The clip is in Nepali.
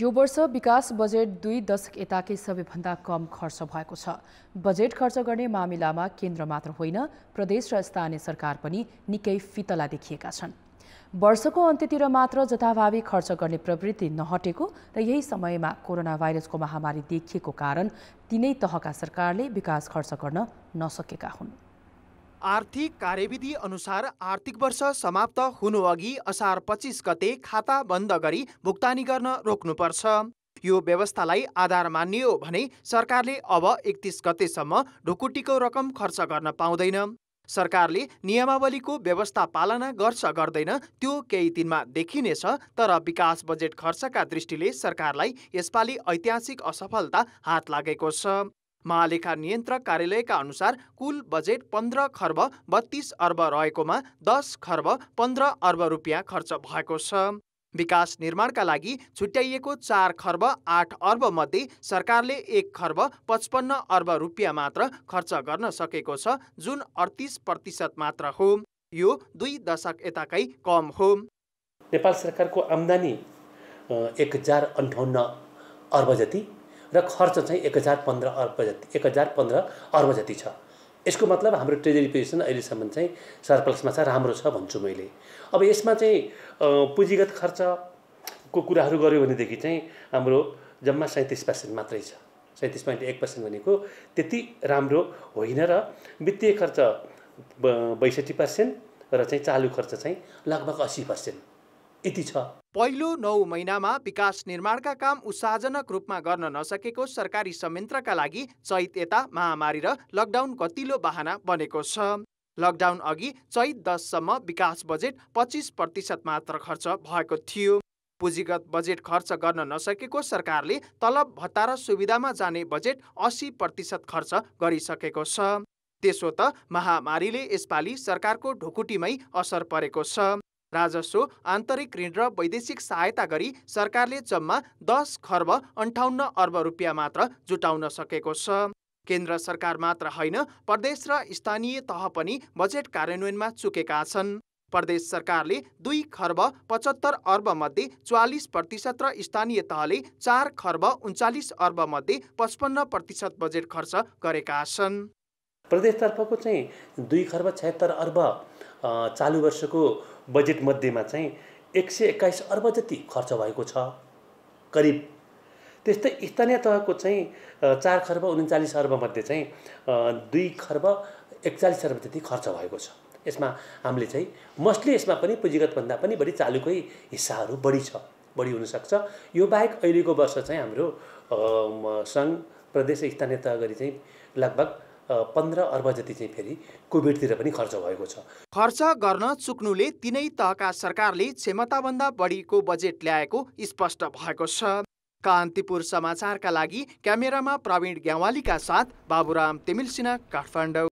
यो वर्ष विकास बजेट दुई दशक यताकै सबैभन्दा कम खर्च भएको छ बजेट खर्च गर्ने मामिलामा केन्द्र मात्र होइन प्रदेश र स्थानीय सरकार पनि निकै फितला देखिएका छन् वर्षको अन्त्यतिर मात्र जथाभावी खर्च गर्ने प्रवृत्ति नहटेको र यही समयमा कोरोना भाइरसको महामारी देखिएको कारण तिनै तहका सरकारले विकास खर्च गर्न नसकेका हुन् आर्थिक कार्यविधि अनुसार आर्थिक वर्ष समाप्त हुनुअघि असार पच्चिस गते खाता बन्द गरी भुक्तानी गर्न रोक्नुपर्छ यो व्यवस्थालाई आधार मानियो भने सरकारले अब एकतिस गतेसम्म ढुकुटीको रकम खर्च गर्न पाउँदैन सरकारले नियमावलीको व्यवस्था पालना गर्छ गर्दैन त्यो केही दिनमा देखिनेछ तर विकास बजेट खर्चका दृष्टिले सरकारलाई यसपालि ऐतिहासिक असफलता हात लागेको छ महालेखा नियन्त्रक कार्यालयका अनुसार कुल बजेट पन्ध्र खर्ब बत्तीस अर्ब रहेकोमा दस खर्ब पन्ध्र अर्ब रुपियाँ खर्च भएको छ विकास निर्माणका लागि छुट्याइएको चार खर्ब आठ अर्ब मध्ये सरकारले एक खर्ब पचपन्न अर्ब रुपियाँ मात्र खर्च गर्न सकेको छ जुन अडतिस प्रतिशत मात्र हो यो दुई दशक यताकै कम हो नेपाल सरकारको आम्दानी एक हजार अन्ठाउन्न अर्ब जति र खर्च चाहिँ एक हजार पन्ध्र अर्ब जति एक हजार पन्ध्र अर्ब जति छ यसको मतलब हाम्रो ट्रेजरी पोजिसन अहिलेसम्म चाहिँ सरप्लसमा छ राम्रो छ भन्छु मैले अब यसमा चाहिँ पुँजीगत खर्चको कुराहरू गऱ्यो भनेदेखि चाहिँ हाम्रो जम्मा सैँतिस पर्सेन्ट मात्रै छ सैँतिस पोइन्ट एक पर्सेन्ट भनेको त्यति राम्रो होइन र वित्तीय खर्च बैसठी पर्सेन्ट र चाहिँ चालु खर्च चाहिँ लगभग अस्सी पर्सेन्ट यति छ पहिलो नौ महिनामा विकास निर्माणका काम उत्साहजनक रूपमा गर्न नसकेको सरकारी संयन्त्रका लागि चैत यता महामारी र लकडाउन कतिलो बहाना बनेको छ लकडाउन अघि चैत दससम्म विकास बजेट पच्चिस प्रतिशत मात्र खर्च भएको थियो पुँजीगत बजेट खर्च गर्न नसकेको सरकारले तलब भत्ता र सुविधामा जाने बजेट अस्सी प्रतिशत खर्च गरिसकेको छ त्यसो त महामारीले यसपालि सरकारको ढुकुटीमै असर परेको छ राजस्व आन्तरिक ऋण र वैदेशिक सहायता गरी सरकारले जम्मा दस खर्ब अन्ठाउन्न अर्ब रुपियाँ मात्र जुटाउन सकेको छ केन्द्र सरकार मात्र होइन प्रदेश र स्थानीय तह पनि बजेट कार्यान्वयनमा चुकेका छन् प्रदेश सरकारले दुई खर्ब पचहत्तर अर्बमध्ये चालिस प्रतिशत र स्थानीय तहले चार खर्ब उन्चालिस अर्बमध्ये पचपन्न प्रतिशत बजेट खर्च गरेका छन् प्रदेशतर्फको चाहिँ दुई खर्ब छत्तर अर्ब चालु वर्षको बजेटमध्येमा चाहिँ एक सय एक्काइस अर्ब जति खर्च भएको छ करिब त्यस्तै स्थानीय तहको चाहिँ चार खर्ब उन्चालिस अर्बमध्ये चाहिँ दुई खर्ब एकचालिस अर्ब जति खर्च भएको छ यसमा हामीले चाहिँ मोस्टली यसमा पनि पुँजीगतभन्दा पनि बढी चालुकै हिस्साहरू बढी छ बढी हुनसक्छ यो बाहेक अहिलेको वर्ष चाहिँ हाम्रो सङ्घ प्रदेश स्थानीय तह गरी चाहिँ लगभग पन्ध्र अर्ब जति चाहिँ फेरि कोभिडतिर पनि खर्च भएको छ खर्च गर्न चुक्नुले तिनै तहका सरकारले क्षमताभन्दा बढीको बजेट ल्याएको स्पष्ट भएको छ कान्तिपुर समाचारका लागि क्यामेरामा प्रवीण ग्यावालीका साथ बाबुराम तिमिलसिना काठमाडौँ